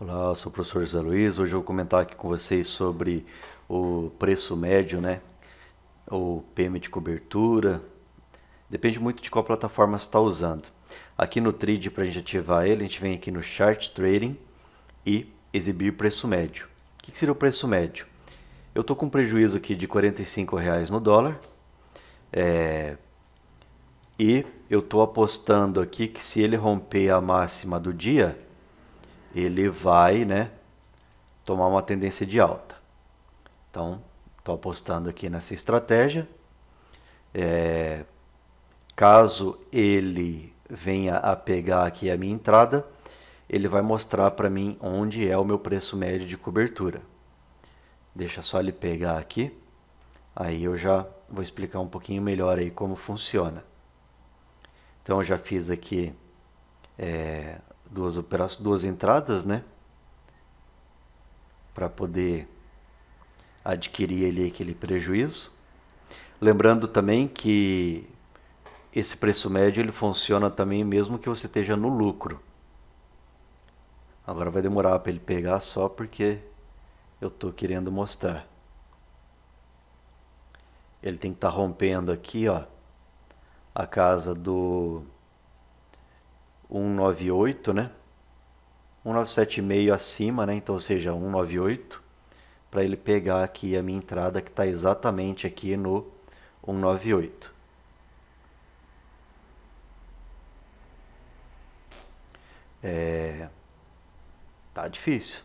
Olá, sou o professor José Luiz. Hoje eu vou comentar aqui com vocês sobre o preço médio, né? O PM de cobertura. Depende muito de qual plataforma você está usando. Aqui no Trade, para a gente ativar ele, a gente vem aqui no Chart Trading e exibir preço médio. O que seria o preço médio? Eu estou com um prejuízo aqui de R$ reais no dólar. É... E eu estou apostando aqui que se ele romper a máxima do dia, ele vai né, tomar uma tendência de alta. Então, estou apostando aqui nessa estratégia. É, caso ele venha a pegar aqui a minha entrada, ele vai mostrar para mim onde é o meu preço médio de cobertura. Deixa só ele pegar aqui. Aí eu já vou explicar um pouquinho melhor aí como funciona. Então eu já fiz aqui é, duas operações, duas entradas, né? Para poder adquirir ali aquele prejuízo. Lembrando também que esse preço médio ele funciona também mesmo que você esteja no lucro. Agora vai demorar para ele pegar só porque eu estou querendo mostrar. Ele tem que estar tá rompendo aqui, ó, a casa do 198, né? 197,5 acima, né? Então, ou seja, 198, para ele pegar aqui a minha entrada que está exatamente aqui no 198. É... Tá difícil.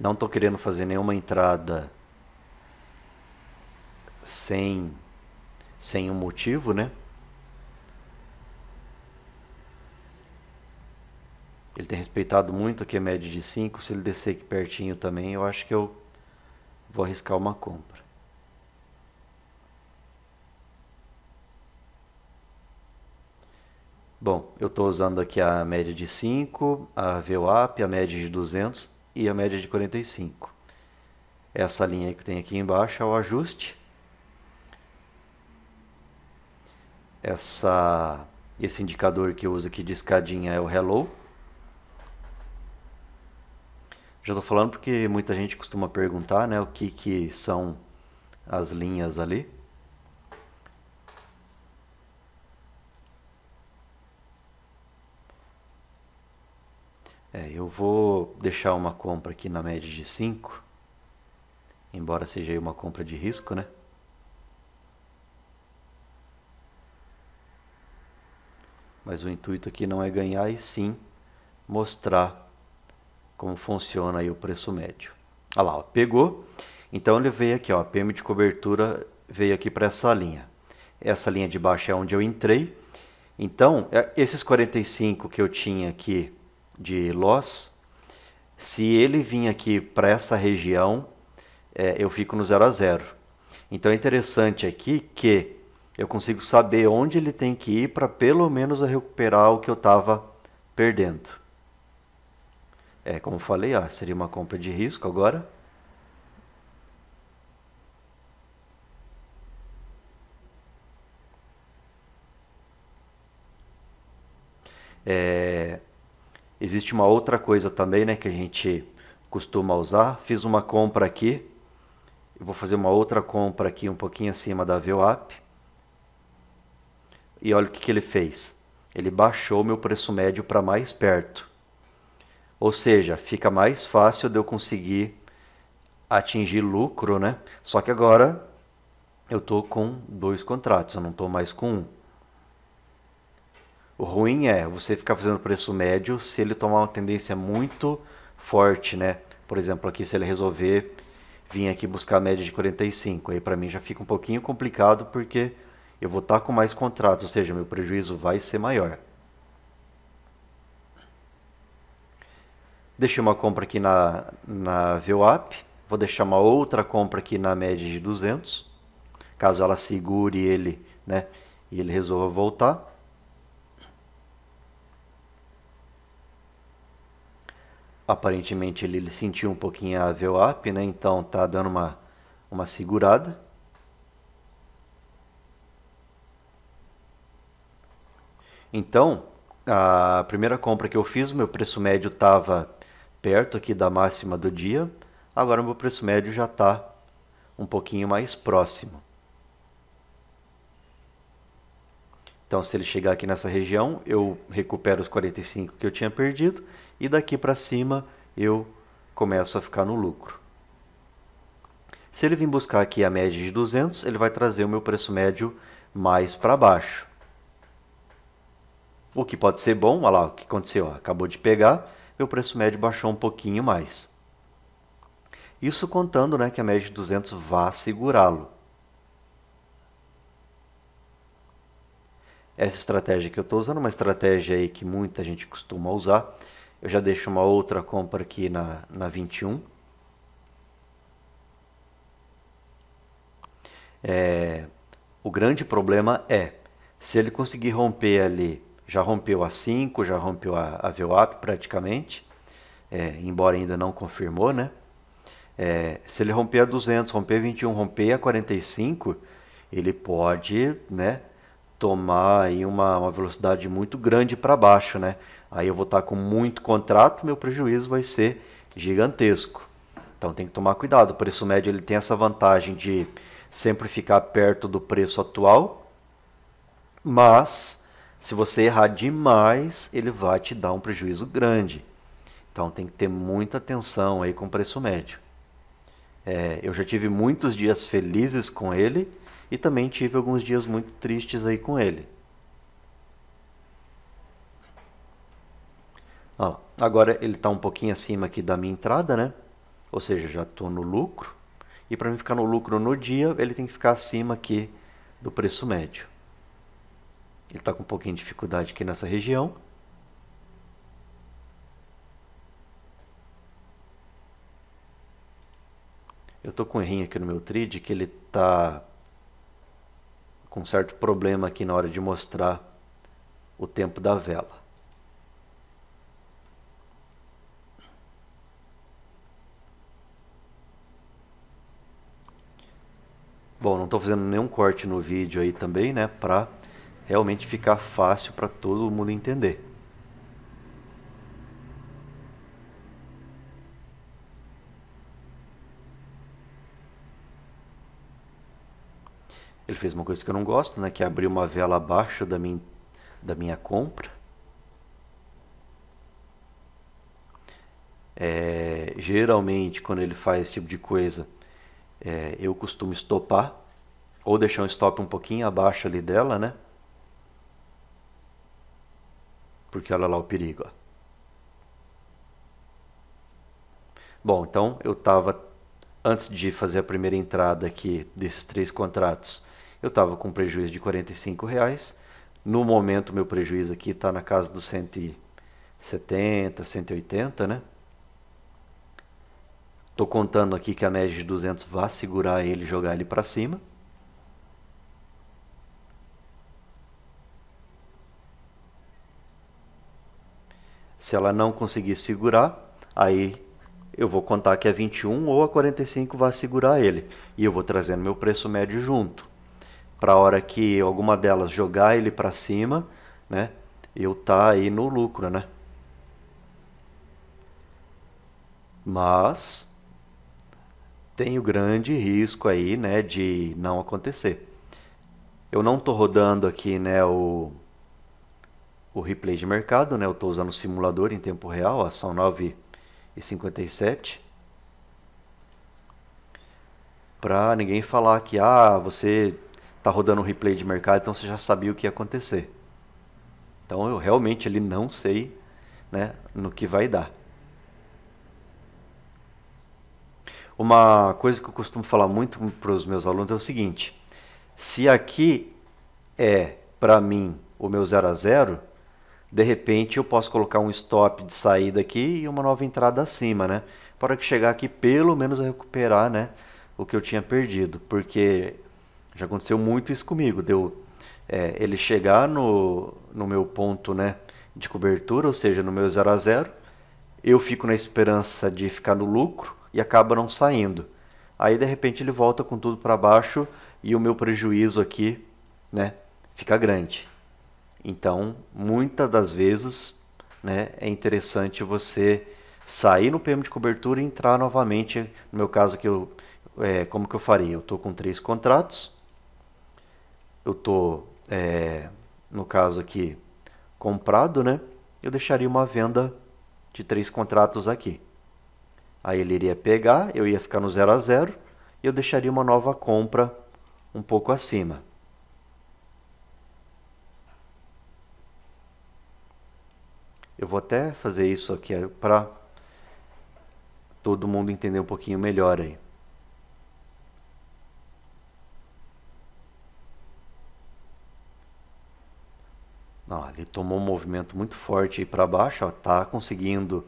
Não estou querendo fazer nenhuma entrada sem, sem um motivo, né? Ele tem respeitado muito aqui a média de 5. Se ele descer aqui pertinho também, eu acho que eu vou arriscar uma compra. Bom, eu estou usando aqui a média de 5, a VWAP, a média de 200 e a média de 45. Essa linha que tem aqui embaixo é o ajuste. essa, esse indicador que eu uso aqui de escadinha é o hello. Já estou falando porque muita gente costuma perguntar né, o que, que são as linhas ali. É, eu vou deixar uma compra aqui na média de 5, embora seja uma compra de risco, né? Mas o intuito aqui não é ganhar, e sim mostrar como funciona aí o preço médio. Olha lá, ó, pegou. Então ele veio aqui, ó, a PM de cobertura veio aqui para essa linha. Essa linha de baixo é onde eu entrei. Então, é, esses 45 que eu tinha aqui de loss, se ele vir aqui para essa região, é, eu fico no zero a zero. Então é interessante aqui que eu consigo saber onde ele tem que ir para pelo menos recuperar o que eu estava perdendo. É, como falei, ó, seria uma compra de risco agora. É, existe uma outra coisa também né, que a gente costuma usar. Fiz uma compra aqui. Eu vou fazer uma outra compra aqui um pouquinho acima da VWAP e olha o que, que ele fez. Ele baixou meu preço médio para mais perto. Ou seja, fica mais fácil de eu conseguir atingir lucro, né? Só que agora eu estou com dois contratos, eu não estou mais com um. O ruim é você ficar fazendo preço médio se ele tomar uma tendência muito forte, né? Por exemplo, aqui se ele resolver vir aqui buscar a média de 45, aí para mim já fica um pouquinho complicado porque eu vou estar com mais contratos, ou seja, meu prejuízo vai ser maior. Deixei uma compra aqui na, na VWAP, vou deixar uma outra compra aqui na média de 200, caso ela segure ele né, e ele resolva voltar. Aparentemente ele, ele sentiu um pouquinho a VWAP, né, então está dando uma, uma segurada. Então, a primeira compra que eu fiz, meu preço médio estava perto aqui da máxima do dia. Agora meu preço médio já está um pouquinho mais próximo. Então, se ele chegar aqui nessa região, eu recupero os 45 que eu tinha perdido e daqui para cima eu começo a ficar no lucro. Se ele vir buscar aqui a média de 200, ele vai trazer o meu preço médio mais para baixo. O que pode ser bom, olha lá o que aconteceu, acabou de pegar, meu preço médio baixou um pouquinho mais. Isso contando né, que a média de 200 vá segurá-lo. Essa estratégia que eu estou usando, é uma estratégia aí que muita gente costuma usar. Eu já deixo uma outra compra aqui na, na 21. É, o grande problema é, se ele conseguir romper ali já rompeu a 5, já rompeu a, a VWAP praticamente, é, embora ainda não confirmou, né? É, se ele romper a 200, romper 21, romper a 45, ele pode, né, tomar aí uma, uma velocidade muito grande para baixo, né? Aí eu vou estar tá com muito contrato, meu prejuízo vai ser gigantesco. Então tem que tomar cuidado. O preço médio ele tem essa vantagem de sempre ficar perto do preço atual, mas se você errar demais, ele vai te dar um prejuízo grande. Então tem que ter muita atenção aí com o preço médio. É, eu já tive muitos dias felizes com ele e também tive alguns dias muito tristes aí com ele. Ó, agora ele está um pouquinho acima aqui da minha entrada, né? Ou seja, já estou no lucro. E para mim ficar no lucro no dia, ele tem que ficar acima aqui do preço médio. Ele está com um pouquinho de dificuldade aqui nessa região. Eu estou com um errinho aqui no meu trid que ele está com um certo problema aqui na hora de mostrar o tempo da vela. Bom, não estou fazendo nenhum corte no vídeo aí também, né, para realmente ficar fácil para todo mundo entender. Ele fez uma coisa que eu não gosto, né? Que é abriu uma vela abaixo da minha, da minha compra. É, geralmente, quando ele faz esse tipo de coisa, é, eu costumo estopar ou deixar um stop um pouquinho abaixo ali dela, né? porque olha lá o perigo. Ó. Bom, então eu estava, antes de fazer a primeira entrada aqui desses três contratos, eu estava com prejuízo de R$ reais. No momento, meu prejuízo aqui está na casa dos 170, 180, né? Estou contando aqui que a média de 200 vá segurar ele e jogar ele para cima. Se ela não conseguir segurar, aí eu vou contar que a 21 ou a 45 vai segurar ele. E eu vou trazendo meu preço médio junto. Para a hora que alguma delas jogar ele para cima, né? Eu tá aí no lucro, né? Mas tem o grande risco aí, né, de não acontecer. Eu não estou rodando aqui, né, o o replay de mercado, né? Eu estou usando o simulador em tempo real, ó, são 9h57. Para ninguém falar que ah, você está rodando um replay de mercado, então você já sabia o que ia acontecer. Então eu realmente ele não sei né, no que vai dar. Uma coisa que eu costumo falar muito para os meus alunos é o seguinte: se aqui é para mim o meu 0 a 0, de repente eu posso colocar um stop de saída aqui e uma nova entrada acima, né? Para que chegar aqui pelo menos a recuperar, né, o que eu tinha perdido, porque já aconteceu muito isso comigo, deu é, ele chegar no, no meu ponto, né, de cobertura, ou seja, no meu 0 a 0, eu fico na esperança de ficar no lucro e acaba não saindo. Aí de repente ele volta com tudo para baixo e o meu prejuízo aqui, né, fica grande. Então, muitas das vezes, né, é interessante você sair no PM de cobertura e entrar novamente. No meu caso que eu, é, como que eu faria? Eu estou com três contratos. Eu estou, é, no caso aqui, comprado, né? Eu deixaria uma venda de três contratos aqui. Aí ele iria pegar, eu ia ficar no 0 a 0 e eu deixaria uma nova compra um pouco acima. Eu vou até fazer isso aqui é, para todo mundo entender um pouquinho melhor aí. Não, ele tomou um movimento muito forte para baixo, está conseguindo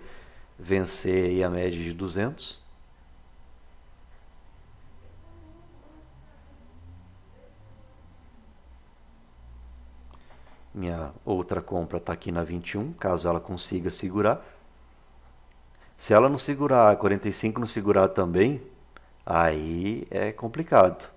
vencer a média de 200. Minha outra compra está aqui na 21, caso ela consiga segurar. Se ela não segurar, 45 não segurar também, aí é complicado.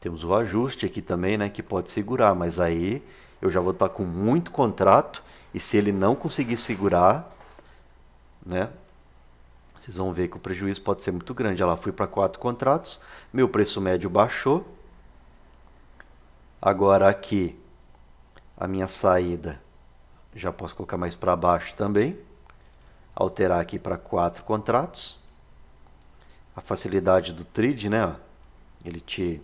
Temos o ajuste aqui também, né, que pode segurar, mas aí eu já vou estar tá com muito contrato e se ele não conseguir segurar, né, vocês vão ver que o prejuízo pode ser muito grande. Olha lá, fui para quatro contratos, meu preço médio baixou. Agora aqui, a minha saída, já posso colocar mais para baixo também. Alterar aqui para quatro contratos. A facilidade do trade, né? Ele te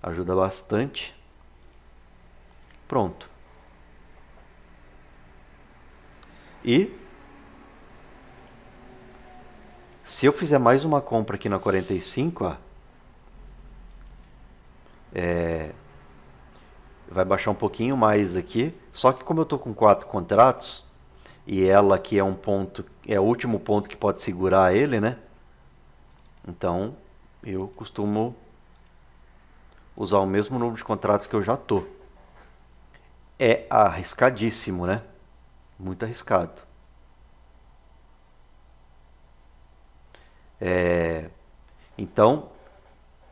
ajuda bastante. Pronto. E se eu fizer mais uma compra aqui na 45, ó, é, vai baixar um pouquinho mais aqui. Só que como eu estou com quatro contratos, e ela aqui é um ponto, é o último ponto que pode segurar ele, né? Então, eu costumo usar o mesmo número de contratos que eu já tô. É arriscadíssimo, né? Muito arriscado. É, então,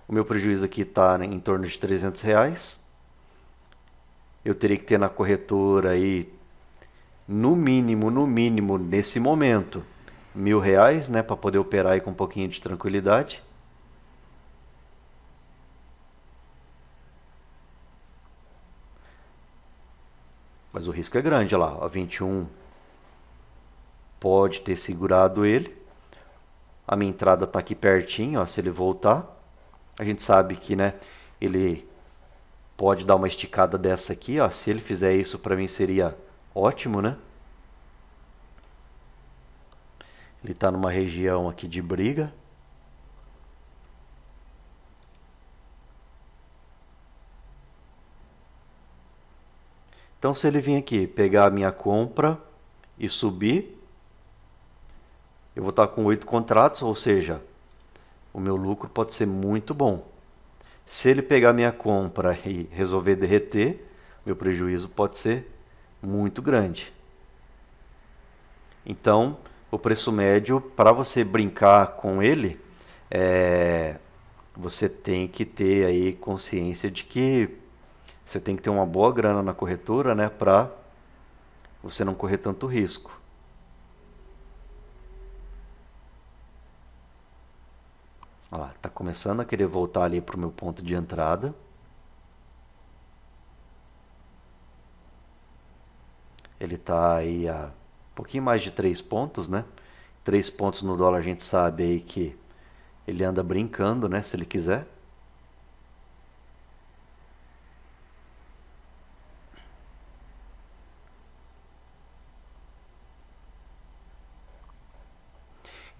o meu prejuízo aqui está em torno de 300 reais. Eu teria que ter na corretora aí, no mínimo, no mínimo, nesse momento, mil reais, né? Para poder operar aí com um pouquinho de tranquilidade. Mas o risco é grande olha lá, a 21 pode ter segurado ele. A minha entrada está aqui pertinho, ó, se ele voltar. A gente sabe que né, ele pode dar uma esticada dessa aqui. Ó, se ele fizer isso, para mim seria ótimo, né? Ele está numa região aqui de briga. Então, se ele vir aqui, pegar a minha compra e subir, eu vou estar com oito contratos, ou seja, o meu lucro pode ser muito bom. Se ele pegar minha compra e resolver derreter, meu prejuízo pode ser muito grande. Então, o preço médio, para você brincar com ele, é, você tem que ter aí consciência de que você tem que ter uma boa grana na corretora, né, para você não correr tanto risco. Olha lá, tá começando a querer voltar ali para o meu ponto de entrada. Ele está aí a um pouquinho mais de 3 pontos, né? 3 pontos no dólar a gente sabe aí que ele anda brincando, né? Se ele quiser.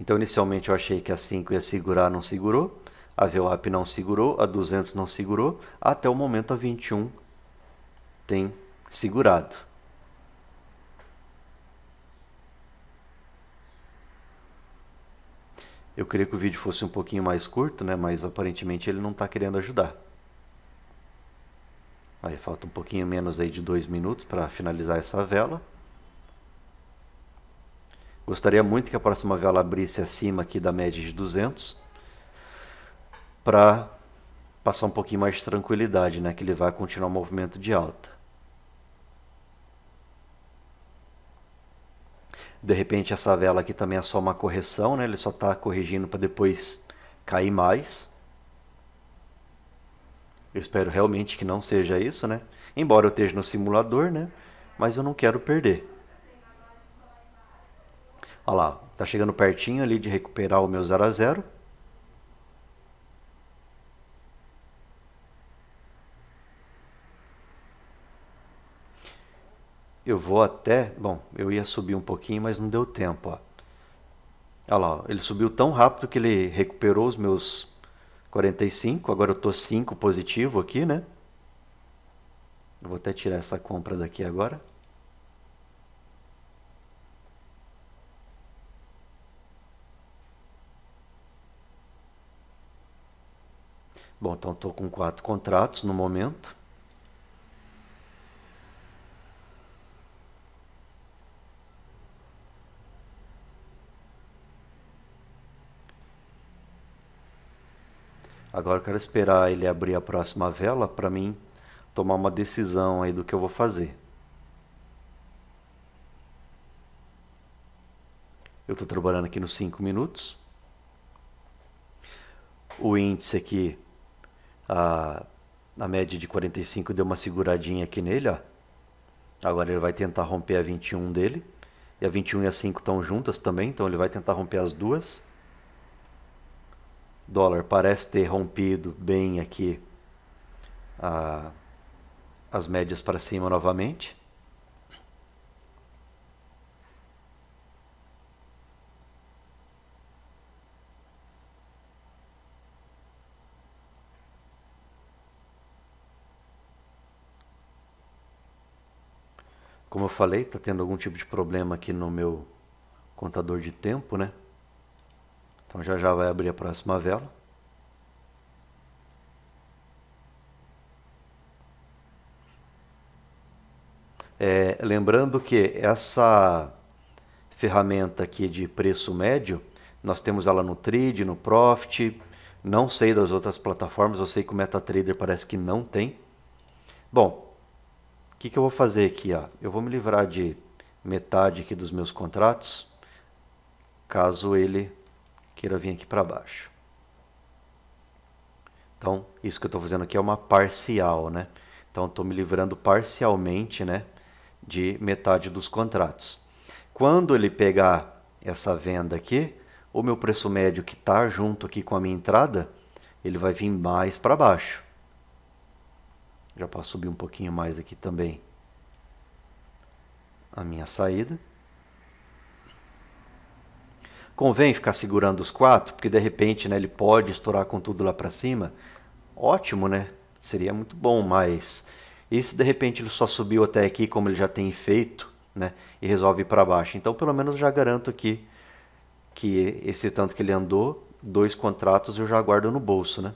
Então, inicialmente eu achei que a 5 ia segurar, não segurou. A VWAP não segurou, a 200 não segurou. Até o momento a 21 tem segurado. Eu queria que o vídeo fosse um pouquinho mais curto, né? mas aparentemente ele não está querendo ajudar. Aí falta um pouquinho menos aí de 2 minutos para finalizar essa vela. Gostaria muito que a próxima vela abrisse acima aqui da média de 200 para passar um pouquinho mais de tranquilidade, né? Que ele vai continuar o movimento de alta. De repente essa vela aqui também é só uma correção, né? Ele só está corrigindo para depois cair mais. Eu espero realmente que não seja isso, né? Embora eu esteja no simulador, né? Mas eu não quero perder. Olha lá, está chegando pertinho ali de recuperar o meu 0 a 0. Eu vou até, bom, eu ia subir um pouquinho, mas não deu tempo, ó. Olha lá, ele subiu tão rápido que ele recuperou os meus 45, agora eu tô 5 positivo aqui, né? vou até tirar essa compra daqui agora. Então estou com quatro contratos no momento. Agora eu quero esperar ele abrir a próxima vela para mim tomar uma decisão aí do que eu vou fazer. Eu estou trabalhando aqui nos 5 minutos. O índice aqui a, a média de 45 deu uma seguradinha aqui nele, ó. Agora ele vai tentar romper a 21 dele. E a 21 e a 5 estão juntas também, então ele vai tentar romper as duas. Dólar parece ter rompido bem aqui a, ah, as médias para cima novamente. falei, tá tendo algum tipo de problema aqui no meu contador de tempo, né? Então já já vai abrir a próxima vela. É, lembrando que essa ferramenta aqui de preço médio, nós temos ela no Trade, no Profit, não sei das outras plataformas, eu sei que o MetaTrader parece que não tem. Bom, que, que eu vou fazer aqui? Ó? Eu vou me livrar de metade aqui dos meus contratos, caso ele queira vir aqui para baixo. Então, isso que eu estou fazendo aqui é uma parcial, né? Então, estou me livrando parcialmente né, de metade dos contratos. Quando ele pegar essa venda aqui, o meu preço médio que está junto aqui com a minha entrada, ele vai vir mais para baixo já posso subir um pouquinho mais aqui também a minha saída. Convém ficar segurando os quatro, porque de repente né, ele pode estourar com tudo lá para cima. Ótimo, né? Seria muito bom, mas e se de repente ele só subiu até aqui, como ele já tem feito, né? E resolve ir para baixo. Então, pelo menos já garanto aqui que esse tanto que ele andou, dois contratos eu já guardo no bolso, né?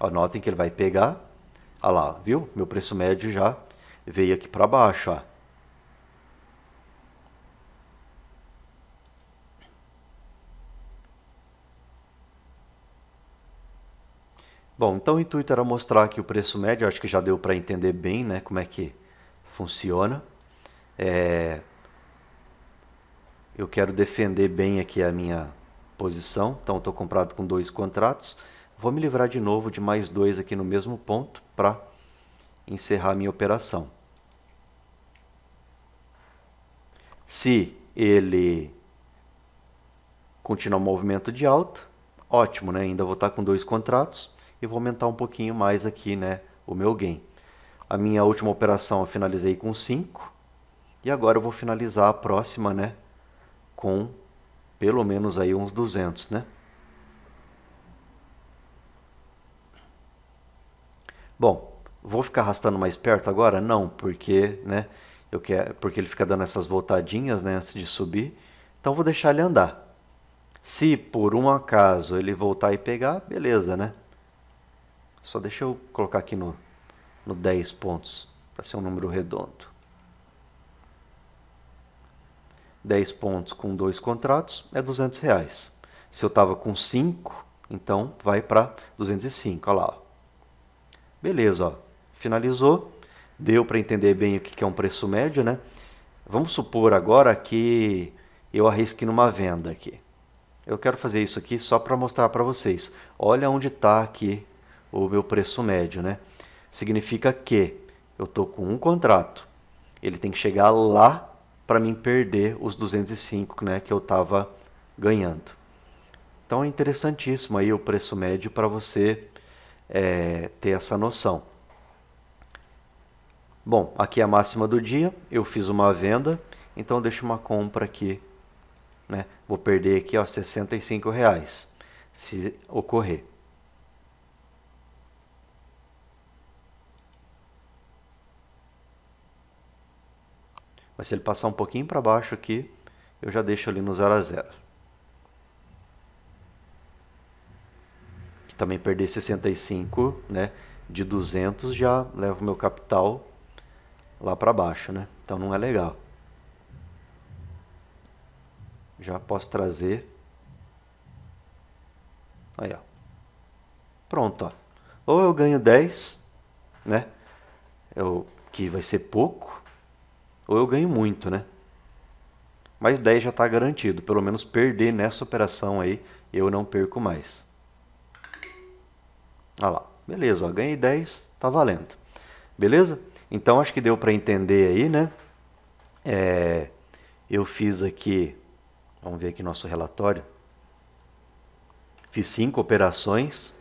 Anotem que ele vai pegar. Olha lá, viu? Meu preço médio já veio aqui para baixo. Ó. Bom, então o intuito era mostrar aqui o preço médio, acho que já deu para entender bem né, como é que funciona. É... Eu quero defender bem aqui a minha posição, então estou comprado com dois contratos. Vou me livrar de novo de mais dois aqui no mesmo ponto para encerrar minha operação. Se ele continuar o movimento de alta, ótimo, né? ainda vou estar com dois contratos e vou aumentar um pouquinho mais aqui né, o meu gain. A minha última operação eu finalizei com 5 e agora eu vou finalizar a próxima né, com pelo menos aí uns 200, né? Bom, vou ficar arrastando mais perto agora? Não, porque, né, eu quero, porque ele fica dando essas voltadinhas né, antes de subir. Então vou deixar ele andar. Se por um acaso ele voltar e pegar, beleza, né? Só deixa eu colocar aqui no, no 10 pontos, para ser um número redondo. 10 pontos com dois contratos é 200 reais. Se eu estava com 5, então vai para 205, olha lá. Ó. Beleza, ó. finalizou, deu para entender bem o que é um preço médio, né? Vamos supor agora que eu arrisque numa venda aqui. Eu quero fazer isso aqui só para mostrar para vocês. Olha onde está aqui o meu preço médio, né? Significa que eu estou com um contrato. Ele tem que chegar lá para mim perder os 205 né, que eu estava ganhando. Então é interessantíssimo aí o preço médio para você é, ter essa noção. Bom, aqui é a máxima do dia, eu fiz uma venda, então deixo uma compra aqui, né? Vou perder aqui, ó, 65 reais, se ocorrer. Mas se ele passar um pouquinho para baixo aqui, eu já deixo ali no 0 a 0. também perder 65, né? De 200 já leva o meu capital lá para baixo, né? Então não é legal. Já posso trazer. Aí, ó. Pronto, ó. Ou eu ganho 10, né? Eu, é que vai ser pouco, ou eu ganho muito, né? Mas 10 já está garantido. Pelo menos perder nessa operação aí, eu não perco mais. Olha lá. Beleza, ó, ganhei 10, tá valendo. Beleza? Então acho que deu para entender aí, né? É, eu fiz aqui, vamos ver aqui nosso relatório. Fiz cinco operações.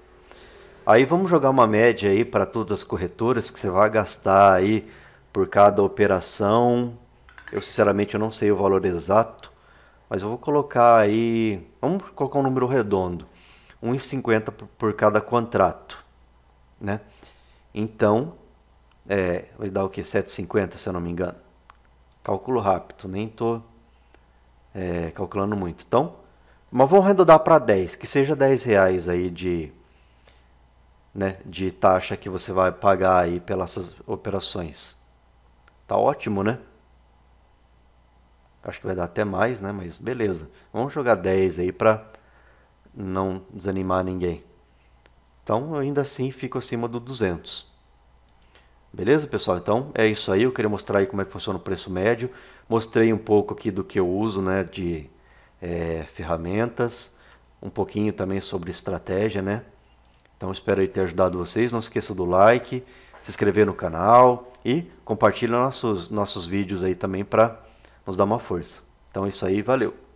Aí vamos jogar uma média aí para todas as corretoras que você vai gastar aí por cada operação. Eu sinceramente eu não sei o valor exato, mas eu vou colocar aí, vamos colocar um número redondo. 1,50 por, por cada contrato, né? Então, é, vai dar o que? 7,50 se eu não me engano. Cálculo rápido, nem estou é, calculando muito. Então, mas vamos arredondar para 10, que seja 10 reais aí de, né, de taxa que você vai pagar aí pelas operações. Tá ótimo, né? Acho que vai dar até mais, né? Mas beleza. Vamos jogar 10 aí para não desanimar ninguém. Então, ainda assim, fico acima do 200. Beleza, pessoal? Então, é isso aí. Eu queria mostrar aí como é que funciona o preço médio. Mostrei um pouco aqui do que eu uso, né, de é, ferramentas. Um pouquinho também sobre estratégia, né? Então, espero aí ter ajudado vocês. Não esqueça do like, se inscrever no canal e compartilhe nossos, nossos vídeos aí também para nos dar uma força. Então, é isso aí. Valeu!